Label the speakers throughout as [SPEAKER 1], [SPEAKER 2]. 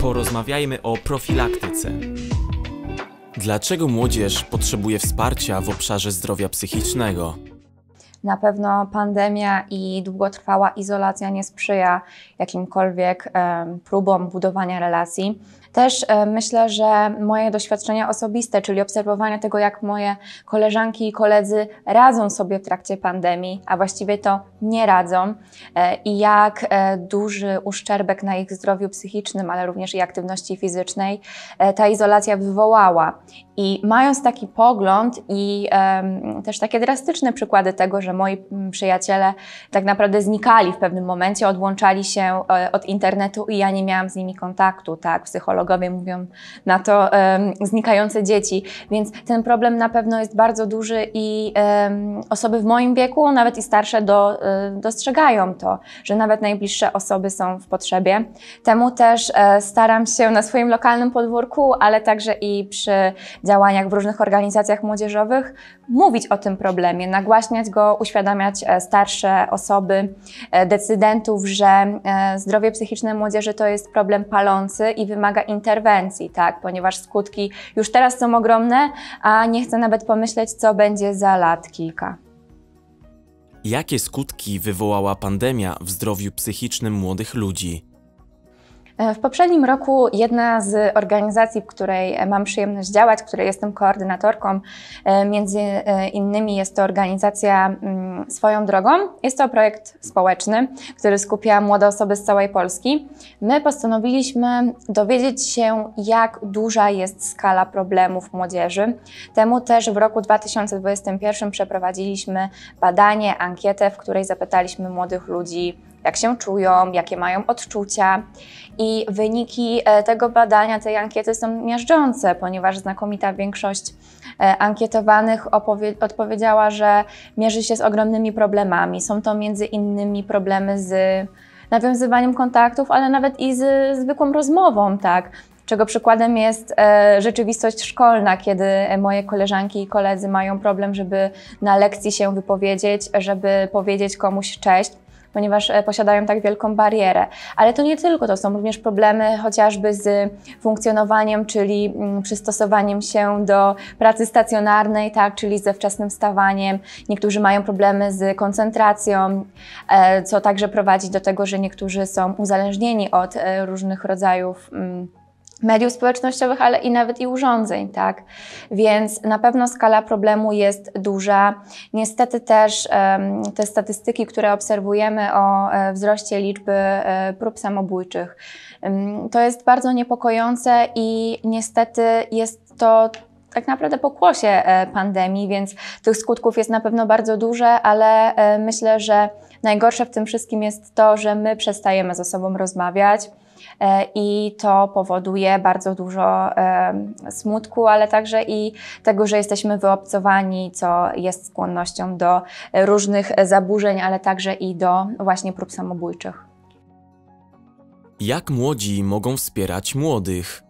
[SPEAKER 1] porozmawiajmy o profilaktyce. Dlaczego młodzież potrzebuje wsparcia w obszarze zdrowia psychicznego?
[SPEAKER 2] Na pewno pandemia i długotrwała izolacja nie sprzyja jakimkolwiek próbom budowania relacji. Też e, myślę, że moje doświadczenia osobiste, czyli obserwowanie tego, jak moje koleżanki i koledzy radzą sobie w trakcie pandemii, a właściwie to nie radzą, e, i jak e, duży uszczerbek na ich zdrowiu psychicznym, ale również i aktywności fizycznej ta izolacja wywołała. I mając taki pogląd i też takie drastyczne przykłady tego, że moi mm, przyjaciele tak naprawdę znikali w pewnym momencie, odłączali się e, od internetu i ja nie miałam z nimi kontaktu, tak, psychologowie mówią na to um, znikające dzieci, więc ten problem na pewno jest bardzo duży i um, osoby w moim wieku, nawet i starsze do, e, dostrzegają to, że nawet najbliższe osoby są w potrzebie. Temu też e, staram się na swoim lokalnym podwórku, ale także i przy działaniach w różnych organizacjach młodzieżowych mówić o tym problemie, nagłaśniać go, uświadamiać e, starsze osoby, e, decydentów, że e, zdrowie psychiczne młodzieży to jest problem palący i wymaga interwencji, tak? ponieważ skutki już teraz są ogromne, a nie chcę nawet pomyśleć, co będzie za lat kilka.
[SPEAKER 1] Jakie skutki wywołała pandemia w zdrowiu psychicznym młodych ludzi?
[SPEAKER 2] E, w poprzednim roku jedna z organizacji, w której e, mam przyjemność działać, której jestem koordynatorką, e, między innymi jest to organizacja mm, Swoją Drogą. Jest to projekt społeczny, który skupia młode osoby z całej Polski. My postanowiliśmy dowiedzieć się, jak duża jest skala problemów młodzieży. Temu też w roku 2021 przeprowadziliśmy badanie, ankietę, w której zapytaliśmy młodych ludzi, jak się czują, jakie mają odczucia. I wyniki e, tego badania, tej ankiety są miażdżące, ponieważ znakomita większość e, ankietowanych odpowiedziała, że mierzy się z ogromnymi problemami. Są to między innymi problemy z nawiązywaniem kontaktów, ale nawet i z zwykłą rozmową, tak czego przykładem jest e, rzeczywistość szkolna, kiedy moje koleżanki i koledzy mają problem, żeby na lekcji się wypowiedzieć, żeby powiedzieć komuś cześć ponieważ e, posiadają tak wielką barierę. Ale to nie tylko, to są również problemy chociażby z funkcjonowaniem, czyli mm, przystosowaniem się do pracy stacjonarnej, tak, czyli ze wczesnym stawaniem. Niektórzy mają problemy z koncentracją, e, co także prowadzi do tego, że niektórzy są uzależnieni od e, różnych rodzajów mm, mediów społecznościowych, ale i nawet i urządzeń, tak? Więc na pewno skala problemu jest duża. Niestety też te statystyki, które obserwujemy o e, wzroście liczby e, prób samobójczych, to jest bardzo niepokojące i niestety jest to tak naprawdę pokłosie e, pandemii, więc tych skutków jest na pewno bardzo duże, ale myślę, że najgorsze w tym wszystkim jest to, że my przestajemy ze sobą rozmawiać. E, i to powoduje bardzo dużo smutku, ale także i tego, że jesteśmy wyobcowani, co jest skłonnością do różnych zaburzeń, ale także i do właśnie prób samobójczych.
[SPEAKER 1] Jak młodzi mogą wspierać młodych?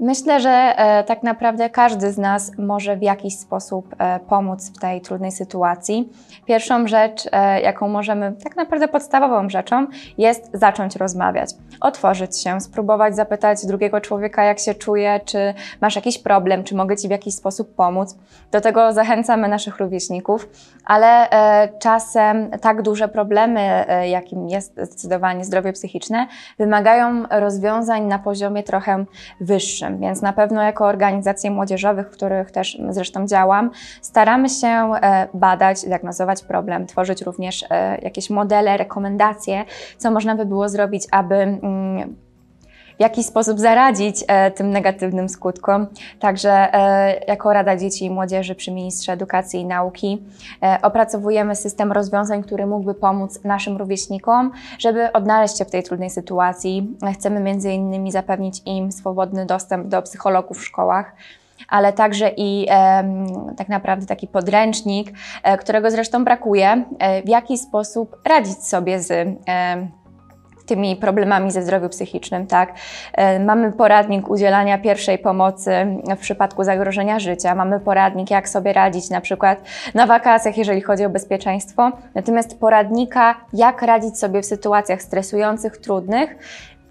[SPEAKER 2] Myślę, że e, tak naprawdę każdy z nas może w jakiś sposób e, pomóc w tej trudnej sytuacji. Pierwszą rzecz, e, jaką możemy, tak naprawdę podstawową rzeczą, jest zacząć rozmawiać, otworzyć się, spróbować zapytać drugiego człowieka, jak się czuje, czy masz jakiś problem, czy mogę ci w jakiś sposób pomóc. Do tego zachęcamy naszych rówieśników, ale czasem tak duże problemy, jakim jest zdecydowanie zdrowie psychiczne, wymagają rozwiązań na poziomie trochę wyższym więc na pewno jako organizacje młodzieżowych, w których też zresztą działam, staramy się e, badać, diagnozować problem, tworzyć również e, jakieś modele, rekomendacje, co można by było zrobić, aby mm, w jaki sposób zaradzić e, tym negatywnym skutkom. Także e, jako Rada Dzieci i Młodzieży przy Ministrze Edukacji i Nauki e, opracowujemy system rozwiązań, który mógłby pomóc naszym rówieśnikom, żeby odnaleźć się w tej trudnej sytuacji. Chcemy między innymi zapewnić im swobodny dostęp do psychologów w szkołach ale także i e, tak naprawdę taki podręcznik, e, którego zresztą brakuje, e, w jaki sposób radzić sobie z e, tymi problemami ze zdrowiu psychicznym, tak? E, mamy poradnik udzielania pierwszej pomocy w przypadku zagrożenia życia, mamy poradnik, jak sobie radzić na przykład na wakacjach, jeżeli chodzi o bezpieczeństwo, natomiast poradnika, jak radzić sobie w sytuacjach stresujących, trudnych,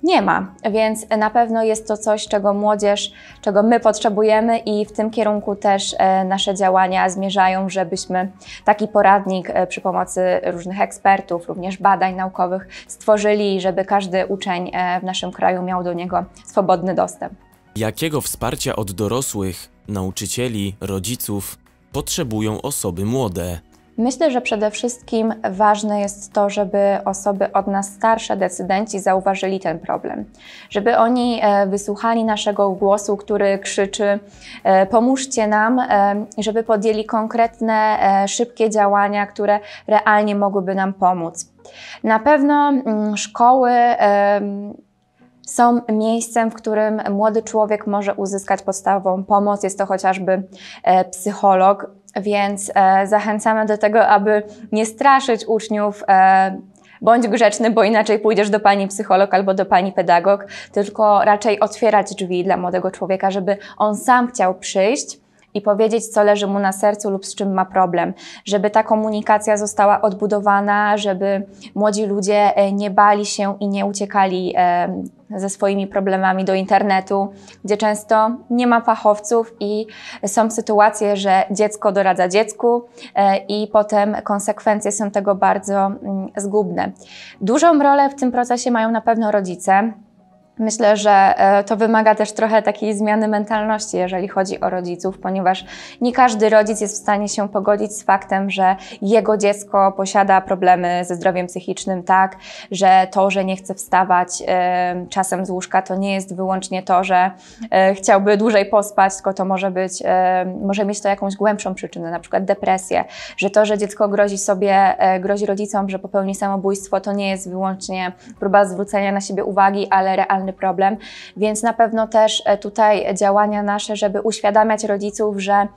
[SPEAKER 2] nie ma, więc na pewno jest to coś, czego młodzież, czego my potrzebujemy i w tym kierunku też e, nasze działania zmierzają, żebyśmy taki poradnik e, przy pomocy różnych ekspertów, również badań naukowych stworzyli, żeby każdy uczeń e, w naszym kraju miał do niego swobodny dostęp.
[SPEAKER 1] Jakiego wsparcia od dorosłych, nauczycieli, rodziców potrzebują osoby młode?
[SPEAKER 2] Myślę, że przede wszystkim ważne jest to, żeby osoby od nas starsze, decydenci, zauważyli ten problem. Żeby oni e, wysłuchali naszego głosu, który krzyczy: e, pomóżcie nam, e, żeby podjęli konkretne, szybkie działania, które realnie mogłyby nam pomóc. Na pewno mm, szkoły są miejscem, w którym młody człowiek może uzyskać podstawową pomoc. Jest to chociażby psycholog, więc e, zachęcamy do tego, aby nie straszyć uczniów e, bądź grzeczny, bo inaczej pójdziesz do pani psycholog albo do pani pedagog, tylko raczej otwierać drzwi dla młodego człowieka, żeby on sam chciał przyjść i powiedzieć, co leży mu na sercu lub z czym ma problem, żeby ta komunikacja została odbudowana, żeby młodzi ludzie e, nie bali się i nie uciekali e, ze swoimi problemami do internetu, gdzie często nie ma fachowców i są sytuacje, że dziecko doradza dziecku e, i potem konsekwencje są tego bardzo mm, zgubne. Dużą rolę w tym procesie mają na pewno rodzice. Myślę, że e, to wymaga też trochę takiej zmiany mentalności, jeżeli chodzi o rodziców, ponieważ nie każdy rodzic jest w stanie się pogodzić z faktem, że jego dziecko posiada problemy ze zdrowiem psychicznym, tak, że to, że nie chce wstawać e, czasem z łóżka, to nie jest wyłącznie to, że e, chciałby dłużej pospać, tylko to może być, może mieć to jakąś głębszą przyczynę, na przykład depresję, że to, że dziecko grozi sobie, grozi rodzicom, że popełni samobójstwo, to nie jest wyłącznie próba zwrócenia na siebie uwagi, ale realna problem, więc na pewno też e, tutaj działania nasze, żeby uświadamiać rodziców, że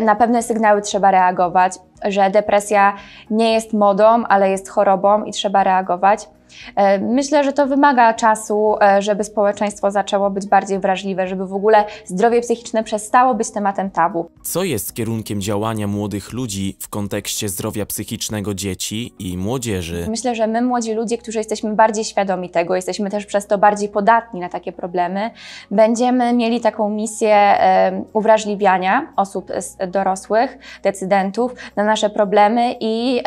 [SPEAKER 2] na pewne sygnały trzeba reagować, że depresja nie jest modą, ale jest chorobą i trzeba reagować. E, myślę, że to wymaga czasu, e, żeby społeczeństwo zaczęło być bardziej wrażliwe, żeby w ogóle zdrowie psychiczne przestało być tematem tabu.
[SPEAKER 1] Co jest kierunkiem działania młodych ludzi w kontekście zdrowia psychicznego dzieci i młodzieży?
[SPEAKER 2] Myślę, że my, młodzi ludzie, którzy jesteśmy bardziej świadomi tego, jesteśmy też przez to bardziej podatni na takie problemy, będziemy mieli taką misję e, uwrażliwiania osób dorosłych, decydentów na nasze problemy i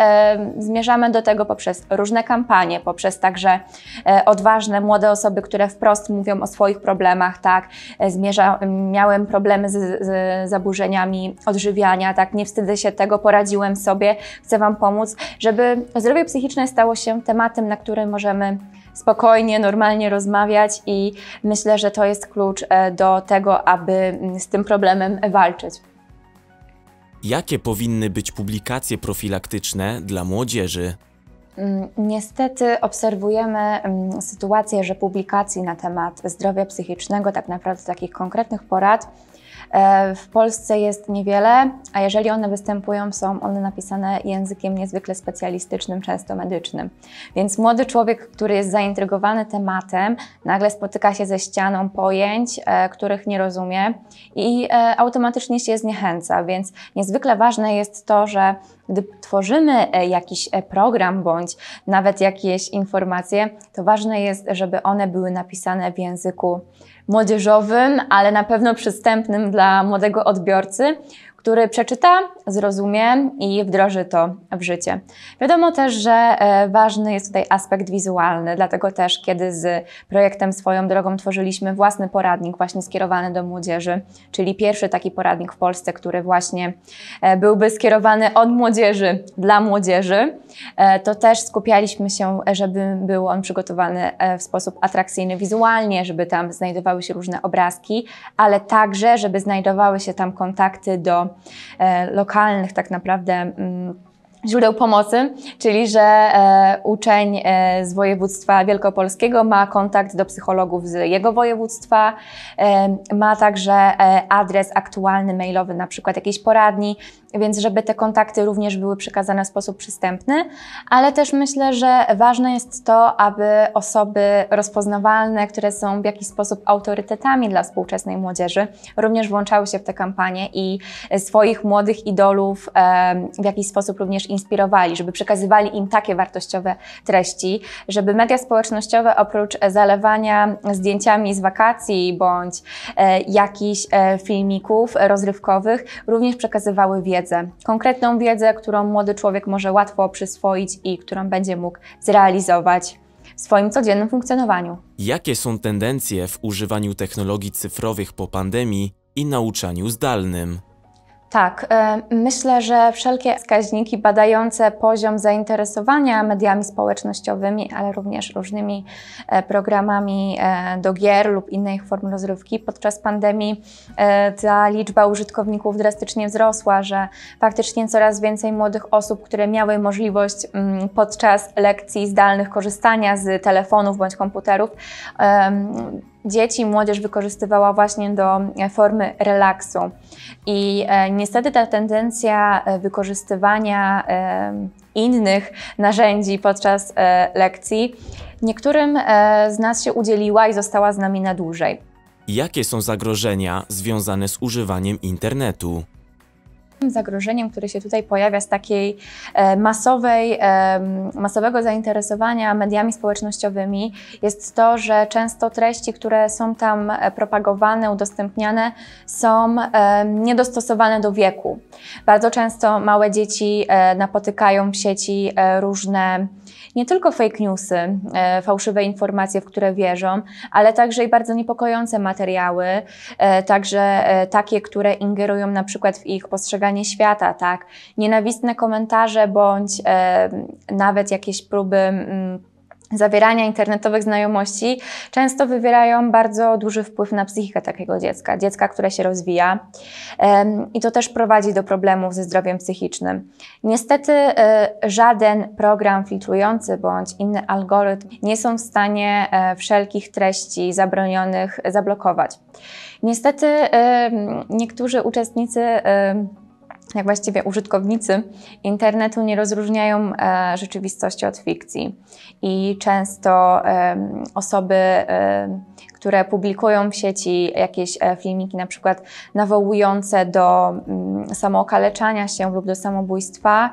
[SPEAKER 2] zmierzamy do tego poprzez różne kampanie, poprzez jest także e, odważne młode osoby, które wprost mówią o swoich problemach, tak, e, zmierza, miałem problemy z, z zaburzeniami odżywiania, tak, nie wstydzę się tego, poradziłem sobie, chcę Wam pomóc, żeby zdrowie psychiczne stało się tematem, na którym możemy spokojnie, normalnie rozmawiać i myślę, że to jest klucz e, do tego, aby mm, z tym problemem walczyć.
[SPEAKER 1] Jakie powinny być publikacje profilaktyczne dla młodzieży?
[SPEAKER 2] Mm, niestety obserwujemy mm, sytuację, że publikacji na temat zdrowia psychicznego, tak naprawdę takich konkretnych porad, e, w Polsce jest niewiele, a jeżeli one występują, są one napisane językiem niezwykle specjalistycznym, często medycznym. Więc młody człowiek, który jest zaintrygowany tematem, nagle spotyka się ze ścianą pojęć, e, których nie rozumie i e, automatycznie się zniechęca. Więc niezwykle ważne jest to, że gdy tworzymy e, jakiś e, program bądź nawet jakieś informacje, to ważne jest, żeby one były napisane w języku młodzieżowym, ale na pewno przystępnym dla młodego odbiorcy, który przeczyta, zrozumie i wdroży to w życie. Wiadomo też, że e, ważny jest tutaj aspekt wizualny, dlatego też, kiedy z projektem swoją drogą tworzyliśmy własny poradnik, właśnie skierowany do młodzieży, czyli pierwszy taki poradnik w Polsce, który właśnie e, byłby skierowany od młodzieży dla młodzieży, e, to też skupialiśmy się, żeby był on przygotowany w sposób atrakcyjny wizualnie, żeby tam znajdowały się różne obrazki, ale także, żeby znajdowały się tam kontakty do E, lokalnych tak naprawdę mm, źródeł pomocy, czyli że e, uczeń e, z województwa wielkopolskiego ma kontakt do psychologów z jego województwa, e, ma także e, adres aktualny mailowy na przykład jakiejś poradni, więc żeby te kontakty również były przekazane w sposób przystępny, ale też myślę, że ważne jest to, aby osoby rozpoznawalne, które są w jakiś sposób autorytetami dla współczesnej młodzieży, również włączały się w tę kampanię i swoich młodych idolów w jakiś sposób również inspirowali, żeby przekazywali im takie wartościowe treści, żeby media społecznościowe oprócz zalewania zdjęciami z wakacji bądź e, jakichś e, filmików rozrywkowych, również przekazywały wiedzę, wiedzę, konkretną wiedzę, którą młody człowiek może łatwo przyswoić i którą będzie mógł zrealizować w swoim codziennym funkcjonowaniu.
[SPEAKER 1] Jakie są tendencje w używaniu technologii cyfrowych po pandemii i nauczaniu zdalnym?
[SPEAKER 2] Tak, e, myślę, że wszelkie wskaźniki badające poziom zainteresowania mediami społecznościowymi, ale również różnymi e, programami e, do gier lub innych form rozrywki podczas pandemii ta liczba użytkowników drastycznie wzrosła, że faktycznie coraz więcej młodych osób, które miały możliwość mm, podczas lekcji zdalnych korzystania z telefonów bądź komputerów, dzieci i młodzież wykorzystywała właśnie do e, formy relaksu. I e, niestety ta tendencja e, wykorzystywania innych narzędzi podczas lekcji niektórym z nas się udzieliła i została z nami na dłużej.
[SPEAKER 1] Jakie są zagrożenia związane z używaniem internetu?
[SPEAKER 2] zagrożeniem, które się tutaj pojawia z takiej e, masowej, e, masowego zainteresowania mediami społecznościowymi jest to, że często treści, które są tam e, propagowane, udostępniane, są niedostosowane do wieku. Bardzo często małe dzieci napotykają w sieci różne nie tylko fake newsy, fałszywe informacje, w które wierzą, ale także i bardzo niepokojące materiały, także takie, które ingerują na przykład w ich postrzeganie postrzeganie świata, tak? Nienawistne komentarze bądź nawet jakieś próby mm, zawierania internetowych znajomości często wywierają bardzo duży wpływ na psychikę takiego dziecka, dziecka, które się rozwija i to też prowadzi do problemów ze zdrowiem psychicznym. Niestety e, żaden program filtrujący bądź inny algorytm nie są w stanie e, wszelkich treści zabronionych zablokować. Niestety niektórzy uczestnicy jak właściwie użytkownicy internetu nie rozróżniają e, rzeczywistości od fikcji. I często e, osoby, e, które publikują w sieci jakieś filmiki, na przykład nawołujące do mm, samookaleczania się lub do samobójstwa,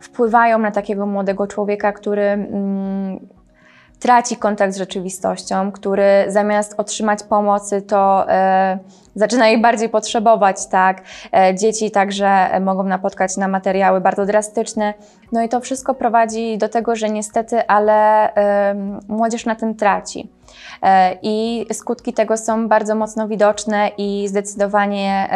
[SPEAKER 2] wpływają na takiego młodego człowieka, który mm, traci kontakt z rzeczywistością, który zamiast otrzymać pomocy, to y, zaczyna jej bardziej potrzebować, tak? E, dzieci także mogą napotkać na materiały bardzo drastyczne. No i to wszystko prowadzi do tego, że niestety, ale y, młodzież na tym traci. I skutki tego są bardzo mocno widoczne i zdecydowanie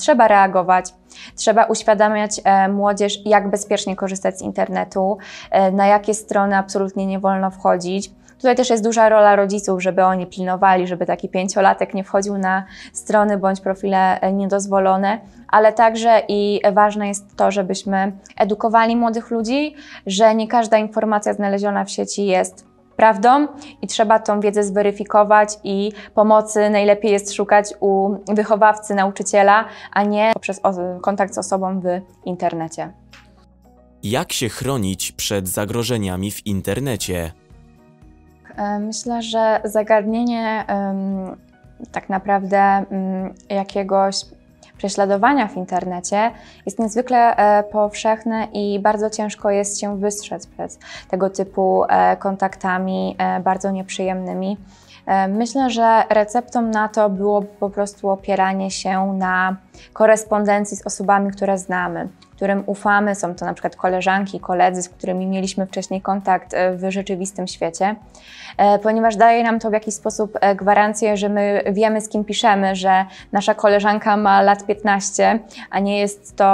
[SPEAKER 2] trzeba reagować. Trzeba uświadamiać e, młodzież, jak bezpiecznie korzystać z internetu, e, na jakie strony absolutnie nie wolno wchodzić. Tutaj też jest duża rola rodziców, żeby oni pilnowali, żeby taki pięciolatek nie wchodził na strony bądź profile e, niedozwolone, ale także i ważne jest to, żebyśmy edukowali młodych ludzi, że nie każda informacja znaleziona w sieci jest prawdą i trzeba tą wiedzę zweryfikować i pomocy najlepiej jest szukać u wychowawcy, nauczyciela, a nie poprzez kontakt z osobą w internecie.
[SPEAKER 1] Jak się chronić przed zagrożeniami w internecie?
[SPEAKER 2] E, myślę, że zagadnienie tak naprawdę mm, jakiegoś prześladowania w internecie jest niezwykle e, powszechny i bardzo ciężko jest się wystrzec przed tego typu e, kontaktami e, bardzo nieprzyjemnymi. Myślę, że receptą na to było po prostu opieranie się na korespondencji z osobami, które znamy, którym ufamy, są to na przykład koleżanki, koledzy, z którymi mieliśmy wcześniej kontakt e, w rzeczywistym świecie, e, ponieważ daje nam to w jakiś sposób e, gwarancję, że my wiemy, z kim piszemy, że nasza koleżanka ma lat 15, a nie jest to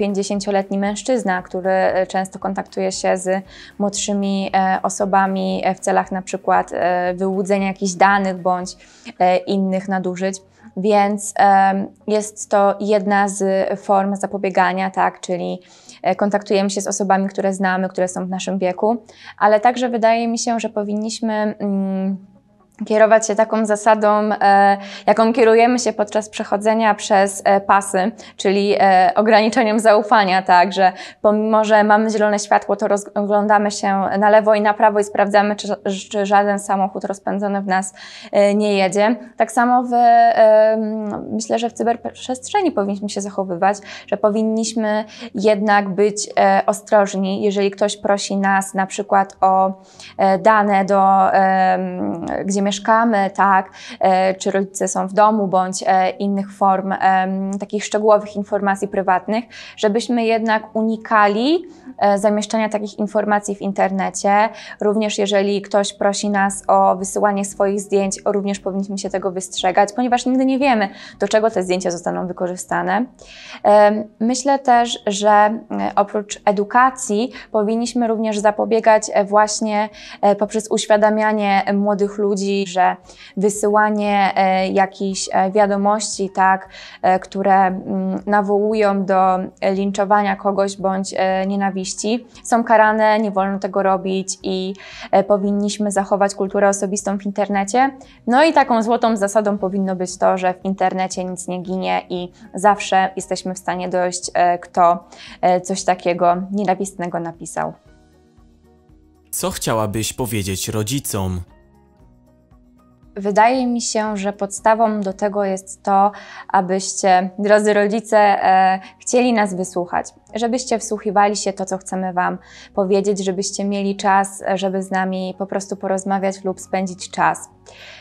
[SPEAKER 2] 50-letni mężczyzna, który często kontaktuje się z młodszymi osobami w celach na przykład wyłudzenia jakichś danych bądź innych nadużyć więc jest to jedna z form zapobiegania, tak, czyli e, kontaktujemy się z osobami, które znamy, które są w naszym wieku, ale także wydaje mi się, że powinniśmy mm, kierować się taką zasadą, e, jaką kierujemy się podczas przechodzenia przez e, pasy, czyli e, ograniczeniem zaufania, tak, że pomimo, że mamy zielone światło, to rozglądamy się na lewo i na prawo i sprawdzamy, czy, czy żaden samochód rozpędzony w nas nie jedzie. Tak samo w, myślę, że w cyberprzestrzeni powinniśmy się zachowywać, że powinniśmy jednak być ostrożni, jeżeli ktoś prosi nas na przykład o dane, do, gdzie mieszkamy, tak, e, czy rodzice są w domu, bądź e, innych form takich szczegółowych informacji prywatnych, żebyśmy jednak unikali e, zamieszczania takich informacji w internecie. Również jeżeli ktoś prosi nas o wysyłanie swoich zdjęć, również powinniśmy się tego wystrzegać, ponieważ nigdy nie wiemy, do czego te zdjęcia zostaną wykorzystane. Myślę też, że oprócz edukacji powinniśmy również zapobiegać właśnie poprzez uświadamianie młodych ludzi, ludzi, że wysyłanie e, jakichś e, wiadomości, tak, e, które mm, nawołują do linczowania kogoś bądź nienawiści, są karane, nie wolno tego robić i powinniśmy zachować kulturę osobistą w internecie. No i taką złotą zasadą powinno być to, że w internecie nic nie ginie i zawsze jesteśmy w stanie dojść, kto coś takiego nienawistnego napisał.
[SPEAKER 1] Co chciałabyś powiedzieć rodzicom?
[SPEAKER 2] Wydaje mi się, że podstawą do tego jest to, abyście, drodzy rodzice, e, chcieli nas wysłuchać, żebyście wsłuchiwali się to, co chcemy Wam powiedzieć, żebyście mieli czas, e, żeby z nami po prostu porozmawiać lub spędzić czas.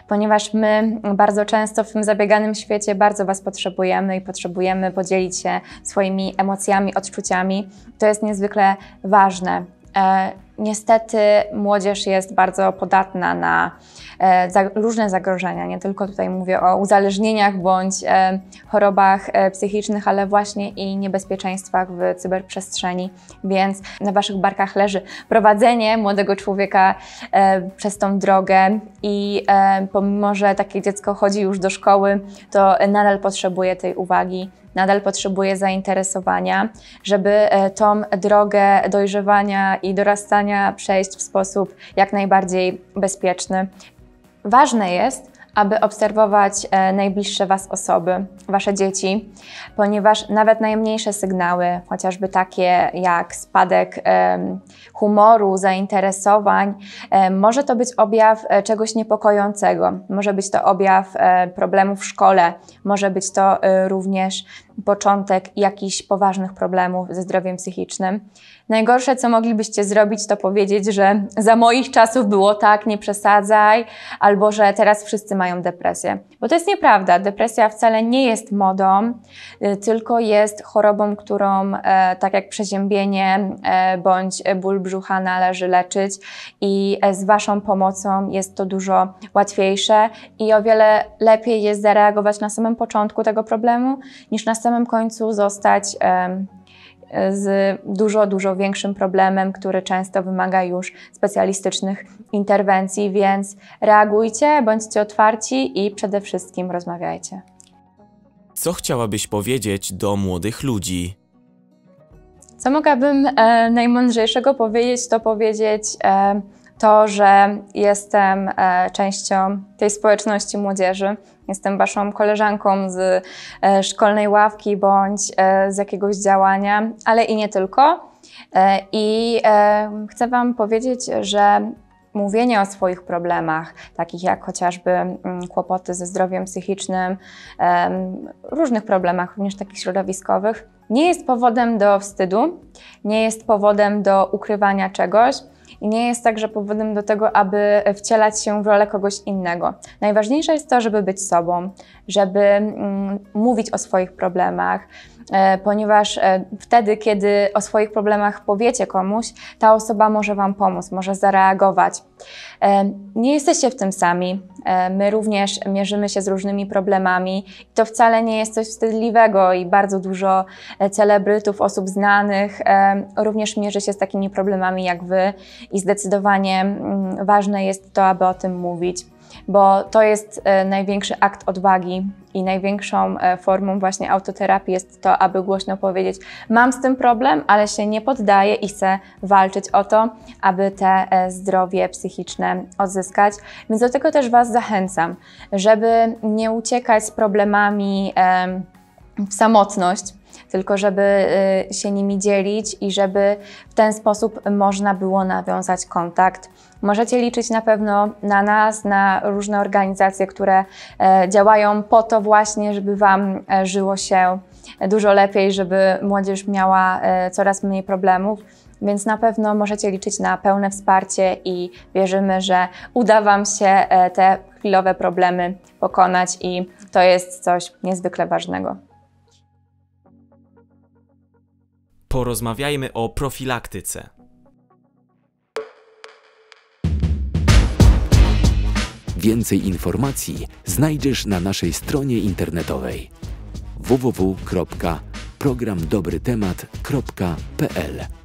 [SPEAKER 2] Ponieważ my bardzo często w tym zabieganym świecie bardzo Was potrzebujemy i potrzebujemy podzielić się swoimi emocjami, odczuciami. To jest niezwykle ważne E, niestety młodzież jest bardzo podatna na e, różne zagrożenia. Nie tylko tutaj mówię o uzależnieniach bądź e, chorobach psychicznych, ale właśnie i niebezpieczeństwach w cyberprzestrzeni. Więc na Waszych barkach leży prowadzenie młodego człowieka przez tą drogę i pomimo, że takie dziecko chodzi już do szkoły, to nadal potrzebuje tej uwagi nadal potrzebuje zainteresowania, żeby e, tą drogę dojrzewania i dorastania przejść w sposób jak najbardziej bezpieczny. Ważne jest, aby obserwować e, najbliższe Was osoby, Wasze dzieci, ponieważ nawet najmniejsze sygnały, chociażby takie jak spadek humoru, zainteresowań, e, może to być objaw e, czegoś niepokojącego. Może być to objaw problemów w szkole, może być to również początek jakichś poważnych problemów ze zdrowiem psychicznym. Najgorsze, co moglibyście zrobić, to powiedzieć, że za moich czasów było tak, nie przesadzaj, albo że teraz wszyscy mają depresję. Bo to jest nieprawda. Depresja wcale nie jest modą, y, tylko jest chorobą, którą, e, tak jak przeziębienie e, bądź ból brzucha, należy leczyć i e, z Waszą pomocą jest to dużo łatwiejsze i o wiele lepiej jest zareagować na samym początku tego problemu, niż na samym końcu zostać z dużo, dużo większym problemem, który często wymaga już specjalistycznych interwencji, więc reagujcie, bądźcie otwarci i przede wszystkim rozmawiajcie.
[SPEAKER 1] Co chciałabyś powiedzieć do młodych ludzi?
[SPEAKER 2] Co mogłabym e, najmądrzejszego powiedzieć, to powiedzieć. E, to, że jestem e, częścią tej społeczności młodzieży. Jestem waszą koleżanką z e, szkolnej ławki bądź e, z jakiegoś działania, ale i nie tylko. I chcę wam powiedzieć, że mówienie o swoich problemach, takich jak chociażby mm, kłopoty ze zdrowiem psychicznym, różnych problemach, również takich środowiskowych, nie jest powodem do wstydu, nie jest powodem do ukrywania czegoś i nie jest także powodem do tego, aby wcielać się w rolę kogoś innego. Najważniejsze jest to, żeby być sobą, żeby mm, mówić o swoich problemach, E, ponieważ e, wtedy, kiedy o swoich problemach powiecie komuś, ta osoba może Wam pomóc, może zareagować. E, nie jesteście w tym sami. My również mierzymy się z różnymi problemami i to wcale nie jest coś wstydliwego i bardzo dużo celebrytów, osób znanych również mierzy się z takimi problemami jak Wy i zdecydowanie mm, ważne jest to, aby o tym mówić bo to jest e, największy akt odwagi i największą e, formą właśnie autoterapii jest to, aby głośno powiedzieć: Mam z tym problem, ale się nie poddaję i chcę walczyć o to, aby te e, zdrowie psychiczne odzyskać. Więc do tego też Was zachęcam, żeby nie uciekać z problemami w samotność tylko żeby y, się nimi dzielić i żeby w ten sposób można było nawiązać kontakt. Możecie liczyć na pewno na nas, na różne organizacje, które e, działają po to właśnie, żeby Wam e, żyło się dużo lepiej, żeby młodzież miała e, coraz mniej problemów. Więc na pewno możecie liczyć na pełne wsparcie i wierzymy, że uda Wam się te chwilowe problemy pokonać i to jest coś niezwykle ważnego.
[SPEAKER 1] porozmawiajmy o profilaktyce. Więcej informacji znajdziesz na naszej stronie internetowej www.programdobrytemat.pl